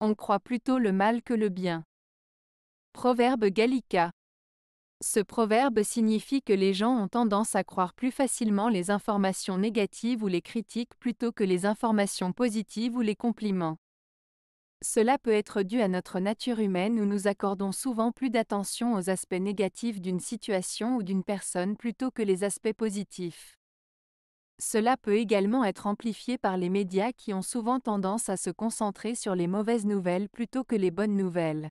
on croit plutôt le mal que le bien. Proverbe gallica. Ce proverbe signifie que les gens ont tendance à croire plus facilement les informations négatives ou les critiques plutôt que les informations positives ou les compliments. Cela peut être dû à notre nature humaine où nous accordons souvent plus d'attention aux aspects négatifs d'une situation ou d'une personne plutôt que les aspects positifs. Cela peut également être amplifié par les médias qui ont souvent tendance à se concentrer sur les mauvaises nouvelles plutôt que les bonnes nouvelles.